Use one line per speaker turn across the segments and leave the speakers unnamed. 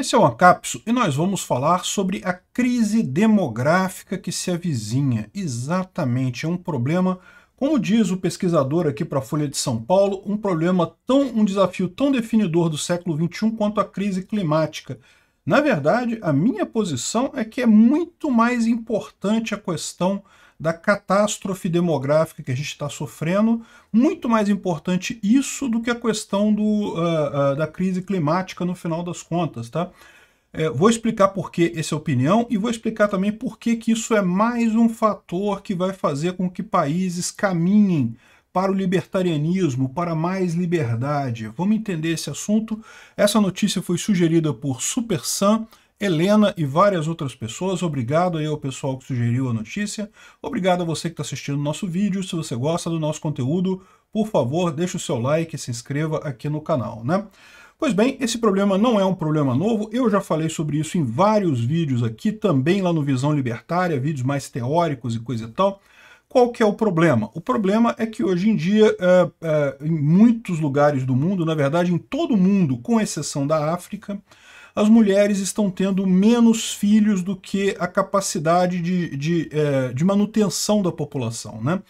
Esse é o Ancapso e nós vamos falar sobre a crise demográfica que se avizinha. Exatamente, é um problema, como diz o pesquisador aqui para a Folha de São Paulo, um problema tão, um desafio tão definidor do século XXI quanto a crise climática. Na verdade, a minha posição é que é muito mais importante a questão climática da catástrofe demográfica que a gente está sofrendo. Muito mais importante isso do que a questão do, uh, uh, da crise climática no final das contas, tá? É, vou explicar por que essa é opinião e vou explicar também por que, que isso é mais um fator que vai fazer com que países caminhem para o libertarianismo, para mais liberdade. Vamos entender esse assunto. Essa notícia foi sugerida por Super Sam, Helena e várias outras pessoas. Obrigado aí ao pessoal que sugeriu a notícia. Obrigado a você que está assistindo o nosso vídeo. Se você gosta do nosso conteúdo, por favor, deixe o seu like e se inscreva aqui no canal, né? Pois bem, esse problema não é um problema novo, eu já falei sobre isso em vários vídeos aqui, também lá no Visão Libertária, vídeos mais teóricos e coisa e tal. Qual que é o problema? O problema é que hoje em dia, é, é, em muitos lugares do mundo, na verdade em todo o mundo, com exceção da África, as mulheres estão tendo menos filhos do que a capacidade de, de, é, de manutenção da população. Né?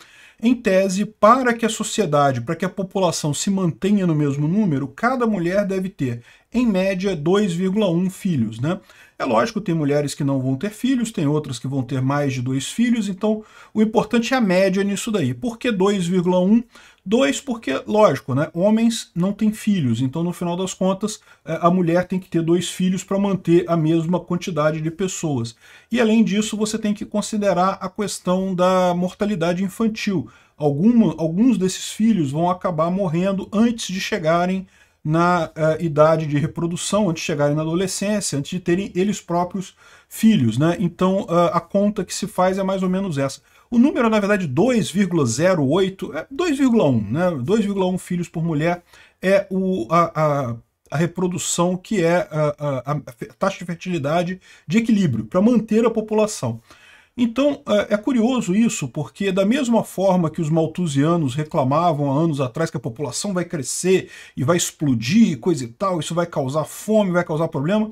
Em tese, para que a sociedade, para que a população se mantenha no mesmo número, cada mulher deve ter, em média, 2,1 filhos. Né? É lógico, tem mulheres que não vão ter filhos, tem outras que vão ter mais de dois filhos, então o importante é a média nisso daí. Por que 2,1? Dois, porque, lógico, né, homens não têm filhos, então no final das contas é, a mulher tem que ter dois filhos para manter a mesma quantidade de pessoas. E além disso, você tem que considerar a questão da mortalidade infantil. Alguma, alguns desses filhos vão acabar morrendo antes de chegarem na uh, idade de reprodução, antes de chegarem na adolescência, antes de terem eles próprios filhos. Né? Então uh, a conta que se faz é mais ou menos essa. O número é, na verdade, 2,08, é 2,1, né? 2,1 filhos por mulher é o, a, a, a reprodução que é a, a, a taxa de fertilidade de equilíbrio, para manter a população. Então, é, é curioso isso, porque da mesma forma que os maltusianos reclamavam há anos atrás que a população vai crescer e vai explodir, coisa e tal, isso vai causar fome, vai causar problema,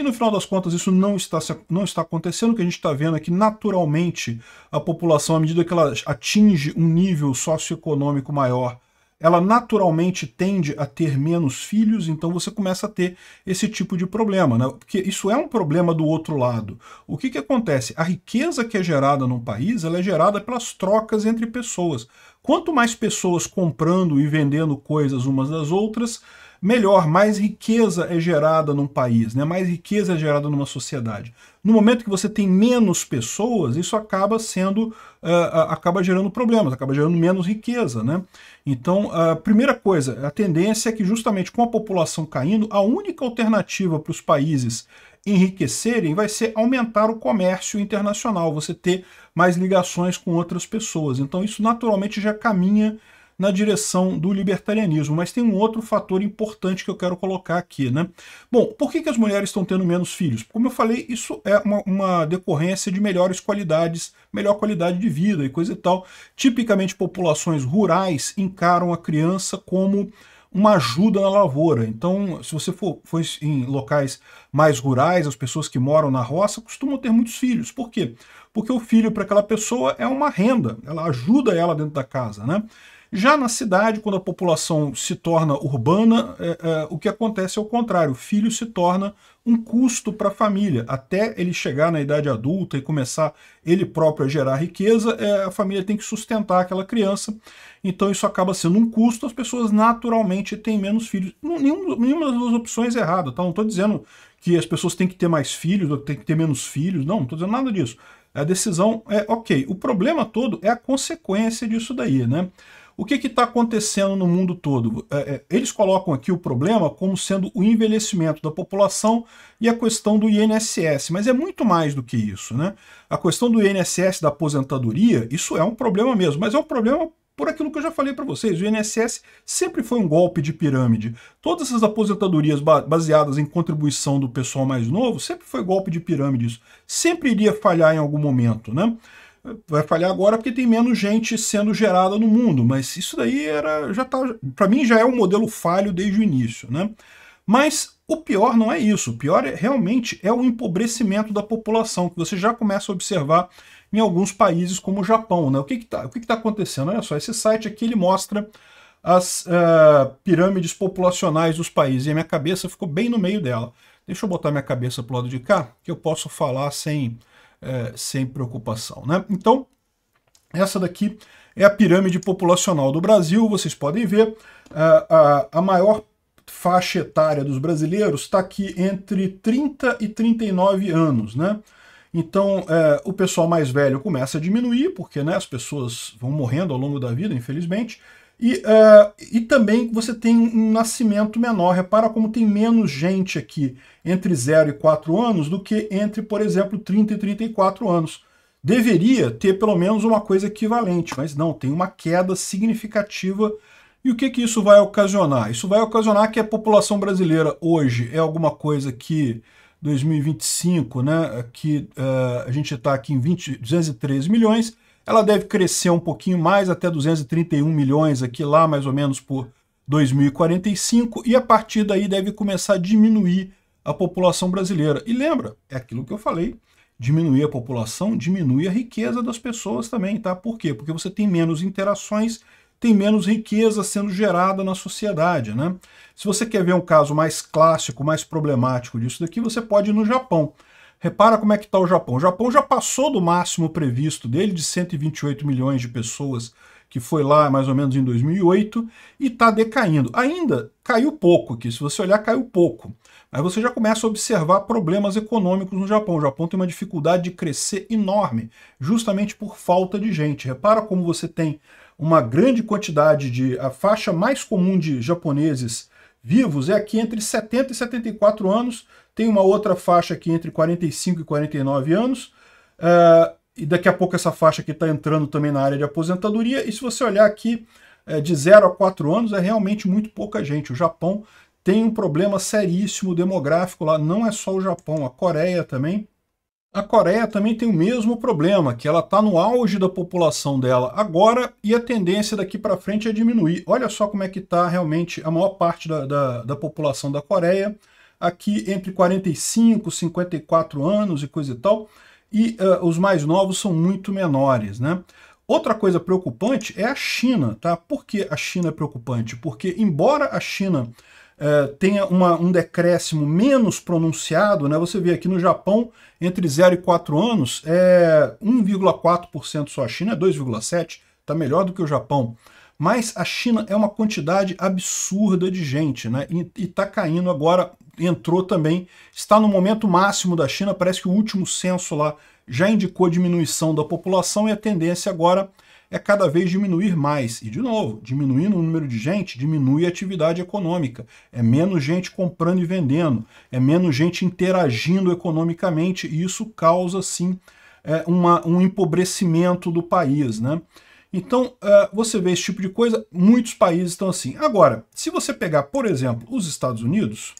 e no final das contas, isso não está, não está acontecendo. O que a gente está vendo é que, naturalmente, a população, à medida que ela atinge um nível socioeconômico maior, ela naturalmente tende a ter menos filhos, então você começa a ter esse tipo de problema, né? Porque isso é um problema do outro lado. O que, que acontece? A riqueza que é gerada num país, ela é gerada pelas trocas entre pessoas. Quanto mais pessoas comprando e vendendo coisas umas das outras, melhor, mais riqueza é gerada num país, né? mais riqueza é gerada numa sociedade. No momento que você tem menos pessoas, isso acaba sendo, uh, acaba gerando problemas, acaba gerando menos riqueza. Né? Então, a primeira coisa, a tendência é que justamente com a população caindo, a única alternativa para os países enriquecerem vai ser aumentar o comércio internacional, você ter mais ligações com outras pessoas. Então isso naturalmente já caminha na direção do libertarianismo. Mas tem um outro fator importante que eu quero colocar aqui. Né? Bom, por que, que as mulheres estão tendo menos filhos? Como eu falei, isso é uma, uma decorrência de melhores qualidades, melhor qualidade de vida e coisa e tal. Tipicamente, populações rurais encaram a criança como uma ajuda na lavoura. Então, se você for, for, em locais mais rurais, as pessoas que moram na roça costumam ter muitos filhos. Por quê? Porque o filho para aquela pessoa é uma renda, ela ajuda ela dentro da casa, né? Já na cidade, quando a população se torna urbana, é, é, o que acontece é o contrário. O filho se torna um custo para a família. Até ele chegar na idade adulta e começar ele próprio a gerar riqueza, é, a família tem que sustentar aquela criança. Então isso acaba sendo um custo, as pessoas naturalmente têm menos filhos. nenhum, nenhuma das duas opções é errada, tá? Não estou dizendo que as pessoas têm que ter mais filhos, ou têm que ter menos filhos, não, não estou dizendo nada disso. A decisão é ok. O problema todo é a consequência disso daí, né? O que está acontecendo no mundo todo? É, é, eles colocam aqui o problema como sendo o envelhecimento da população e a questão do INSS, mas é muito mais do que isso. Né? A questão do INSS da aposentadoria, isso é um problema mesmo, mas é um problema por aquilo que eu já falei para vocês, o INSS sempre foi um golpe de pirâmide. Todas essas aposentadorias baseadas em contribuição do pessoal mais novo sempre foi golpe de pirâmide. Isso sempre iria falhar em algum momento, né? vai falhar agora porque tem menos gente sendo gerada no mundo, mas isso daí era já tá, para mim já é um modelo falho desde o início, né? Mas o pior não é isso, o pior é, realmente é o empobrecimento da população, que você já começa a observar em alguns países como o Japão, né? O que está que, tá, que que tá acontecendo? Olha só, esse site aqui ele mostra as uh, pirâmides populacionais dos países, e a minha cabeça ficou bem no meio dela. Deixa eu botar minha cabeça o lado de cá, que eu posso falar sem é, sem preocupação. Né? Então, essa daqui é a pirâmide populacional do Brasil. Vocês podem ver, a, é, a, a maior faixa etária dos brasileiros está aqui entre 30 e 39 anos. Né? Então, é, o pessoal mais velho começa a diminuir, porque né, as pessoas vão morrendo ao longo da vida, infelizmente, e, uh, e também você tem um nascimento menor. Repara como tem menos gente aqui entre 0 e 4 anos do que entre, por exemplo, 30 e 34 anos. Deveria ter pelo menos uma coisa equivalente, mas não, tem uma queda significativa. E o que, que isso vai ocasionar? Isso vai ocasionar que a população brasileira hoje é alguma coisa que 2025, né, que uh, a gente está aqui em 20, 213 milhões, ela deve crescer um pouquinho mais, até 231 milhões aqui lá, mais ou menos por 2045, e a partir daí deve começar a diminuir a população brasileira. E lembra, é aquilo que eu falei, diminuir a população diminui a riqueza das pessoas também, tá? Por quê? Porque você tem menos interações, tem menos riqueza sendo gerada na sociedade, né? Se você quer ver um caso mais clássico, mais problemático disso daqui, você pode ir no Japão. Repara como é que está o Japão. O Japão já passou do máximo previsto dele, de 128 milhões de pessoas, que foi lá mais ou menos em 2008, e está decaindo. Ainda caiu pouco aqui, se você olhar, caiu pouco. Aí você já começa a observar problemas econômicos no Japão. O Japão tem uma dificuldade de crescer enorme, justamente por falta de gente. Repara como você tem uma grande quantidade de... A faixa mais comum de japoneses vivos é aqui entre 70 e 74 anos, tem uma outra faixa aqui entre 45 e 49 anos, uh, e daqui a pouco essa faixa aqui está entrando também na área de aposentadoria, e se você olhar aqui uh, de 0 a 4 anos, é realmente muito pouca gente. O Japão tem um problema seríssimo demográfico lá, não é só o Japão, a Coreia também, a Coreia também tem o mesmo problema, que ela está no auge da população dela agora e a tendência daqui para frente é diminuir. Olha só como é que está realmente a maior parte da, da, da população da Coreia, aqui entre 45, 54 anos e coisa e tal, e uh, os mais novos são muito menores, né? Outra coisa preocupante é a China, tá? Por que a China é preocupante? Porque embora a China eh, tenha uma, um decréscimo menos pronunciado, né? você vê aqui no Japão, entre 0 e 4 anos, é 1,4% só. A China é 2,7%, está melhor do que o Japão. Mas a China é uma quantidade absurda de gente, né? E está caindo agora, entrou também, está no momento máximo da China, parece que o último censo lá já indicou diminuição da população e a tendência agora é cada vez diminuir mais. E, de novo, diminuindo o número de gente, diminui a atividade econômica. É menos gente comprando e vendendo, é menos gente interagindo economicamente, e isso causa, sim, é, uma, um empobrecimento do país. Né? Então, é, você vê esse tipo de coisa, muitos países estão assim. Agora, se você pegar, por exemplo, os Estados Unidos,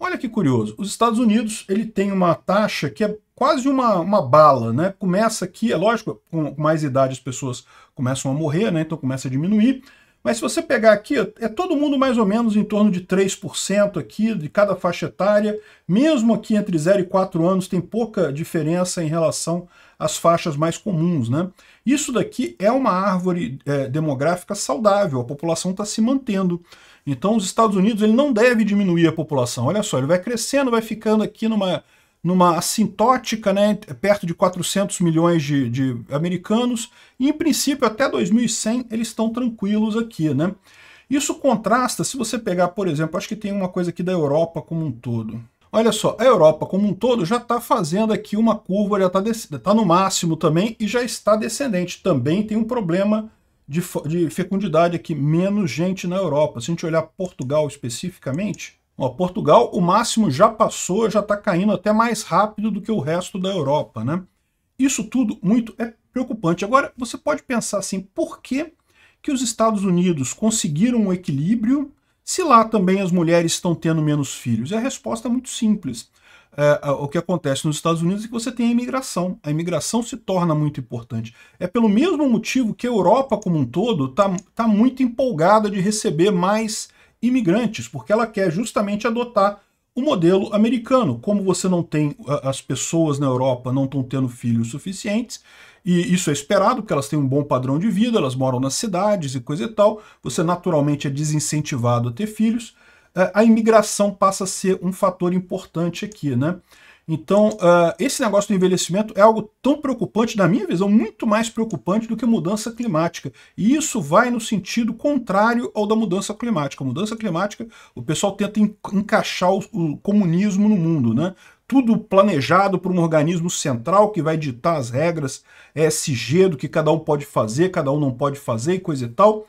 Olha que curioso, os Estados Unidos ele tem uma taxa que é quase uma, uma bala, né? Começa aqui, é lógico, com mais idade as pessoas começam a morrer, né? Então começa a diminuir. Mas se você pegar aqui, é todo mundo mais ou menos em torno de 3% aqui, de cada faixa etária. Mesmo aqui entre 0 e 4 anos, tem pouca diferença em relação às faixas mais comuns. Né? Isso daqui é uma árvore é, demográfica saudável, a população está se mantendo. Então os Estados Unidos ele não deve diminuir a população. Olha só, ele vai crescendo, vai ficando aqui numa numa assintótica, né, perto de 400 milhões de, de americanos, e em princípio até 2100 eles estão tranquilos aqui, né? Isso contrasta se você pegar, por exemplo, acho que tem uma coisa aqui da Europa como um todo. Olha só, a Europa como um todo já está fazendo aqui uma curva, já está tá no máximo também e já está descendente. Também tem um problema de, de fecundidade aqui, menos gente na Europa. Se a gente olhar Portugal especificamente, Ó, Portugal, o máximo já passou, já está caindo até mais rápido do que o resto da Europa. Né? Isso tudo muito é preocupante. Agora, você pode pensar assim, por que, que os Estados Unidos conseguiram um equilíbrio se lá também as mulheres estão tendo menos filhos? E a resposta é muito simples. É, o que acontece nos Estados Unidos é que você tem a imigração. A imigração se torna muito importante. É pelo mesmo motivo que a Europa como um todo está tá muito empolgada de receber mais imigrantes, porque ela quer justamente adotar o modelo americano. Como você não tem, as pessoas na Europa não estão tendo filhos suficientes, e isso é esperado, porque elas têm um bom padrão de vida, elas moram nas cidades e coisa e tal, você naturalmente é desincentivado a ter filhos, é, a imigração passa a ser um fator importante aqui, né? Então, uh, esse negócio do envelhecimento é algo tão preocupante, na minha visão, muito mais preocupante do que mudança climática. E isso vai no sentido contrário ao da mudança climática. A mudança climática, o pessoal tenta encaixar o, o comunismo no mundo, né? Tudo planejado por um organismo central que vai ditar as regras ESG é do que cada um pode fazer, cada um não pode fazer e coisa e tal.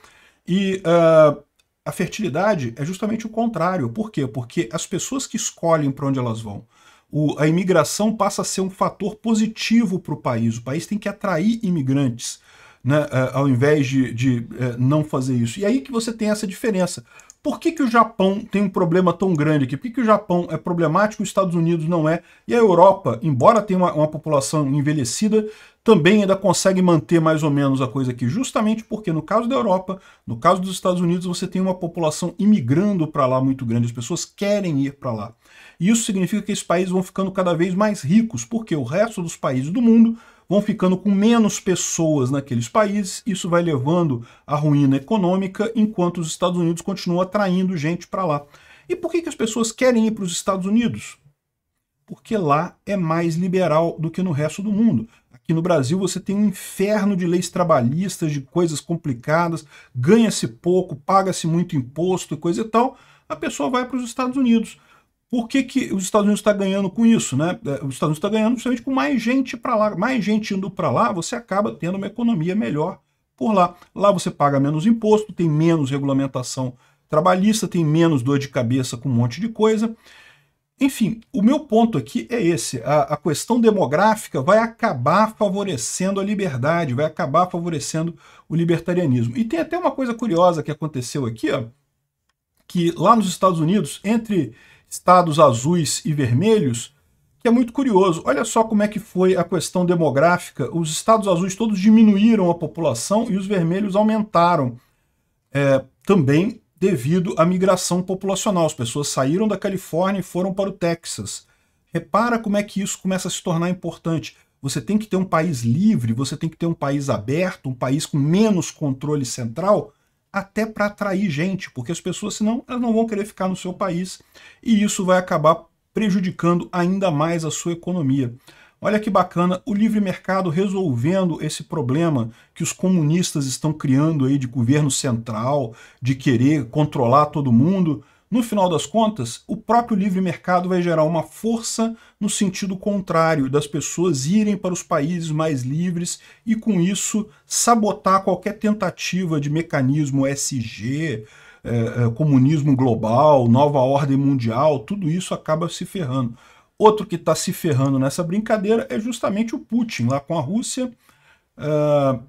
E uh, a fertilidade é justamente o contrário. Por quê? Porque as pessoas que escolhem para onde elas vão, o, a imigração passa a ser um fator positivo para o país. O país tem que atrair imigrantes, né, é, ao invés de, de é, não fazer isso. E aí que você tem essa diferença. Por que, que o Japão tem um problema tão grande aqui? Por que, que o Japão é problemático e os Estados Unidos não é? E a Europa, embora tenha uma, uma população envelhecida, também ainda consegue manter mais ou menos a coisa aqui, justamente porque no caso da Europa, no caso dos Estados Unidos, você tem uma população imigrando para lá muito grande, as pessoas querem ir para lá. E isso significa que esses países vão ficando cada vez mais ricos, porque o resto dos países do mundo vão ficando com menos pessoas naqueles países, isso vai levando à ruína econômica, enquanto os Estados Unidos continuam atraindo gente para lá. E por que, que as pessoas querem ir para os Estados Unidos? Porque lá é mais liberal do que no resto do mundo. Aqui no Brasil você tem um inferno de leis trabalhistas, de coisas complicadas, ganha-se pouco, paga-se muito imposto e coisa e tal. A pessoa vai para os Estados Unidos. Por que, que os Estados Unidos está ganhando com isso? Né? É, os Estados Unidos está ganhando justamente com mais gente para lá. Mais gente indo para lá, você acaba tendo uma economia melhor por lá. Lá você paga menos imposto, tem menos regulamentação trabalhista, tem menos dor de cabeça com um monte de coisa. Enfim, o meu ponto aqui é esse: a, a, questão demográfica vai acabar favorecendo a liberdade, vai acabar favorecendo o libertarianismo. E tem até uma coisa curiosa que aconteceu aqui, ó, que lá nos Estados Unidos, entre estados azuis e vermelhos, que é muito curioso. Olha só como é que foi a questão demográfica. Os estados azuis todos diminuíram a população e os vermelhos aumentaram. É, também devido à migração populacional. As pessoas saíram da Califórnia e foram para o Texas. Repara como é que isso começa a se tornar importante. Você tem que ter um país livre, você tem que ter um país aberto, um país com menos controle central, até para atrair gente, porque as pessoas, senão, elas não vão querer ficar no seu país e isso vai acabar prejudicando ainda mais a sua economia. Olha que bacana o livre mercado resolvendo esse problema que os comunistas estão criando aí de governo central, de querer controlar todo mundo. No final das contas, o próprio livre mercado vai gerar uma força no sentido contrário, das pessoas irem para os países mais livres e, com isso, sabotar qualquer tentativa de mecanismo SG, eh, eh, comunismo global, nova ordem mundial, tudo isso acaba se ferrando. Outro que está se ferrando nessa brincadeira é justamente o Putin, lá com a Rússia, uh,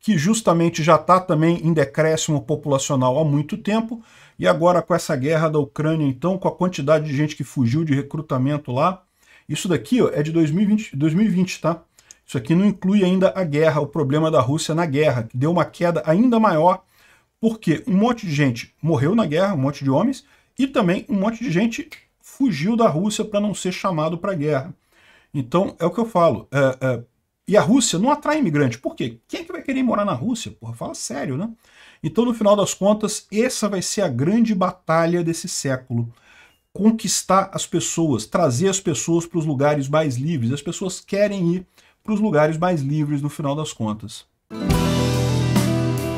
que justamente já está também em decréscimo populacional há muito tempo, e agora com essa guerra da Ucrânia, então, com a quantidade de gente que fugiu de recrutamento lá, isso daqui ó, é de 2020, 2020, tá? Isso aqui não inclui ainda a guerra, o problema da Rússia na guerra, que deu uma queda ainda maior, porque um monte de gente morreu na guerra, um monte de homens, e também um monte de gente fugiu da Rússia para não ser chamado para a guerra. Então, é o que eu falo. É, é, e a Rússia não atrai imigrante. Por quê? Quem é que vai querer morar na Rússia? Porra, fala sério, né? Então, no final das contas, essa vai ser a grande batalha desse século. Conquistar as pessoas, trazer as pessoas para os lugares mais livres. As pessoas querem ir para os lugares mais livres no final das contas.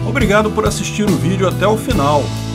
Obrigado por assistir o vídeo até o final.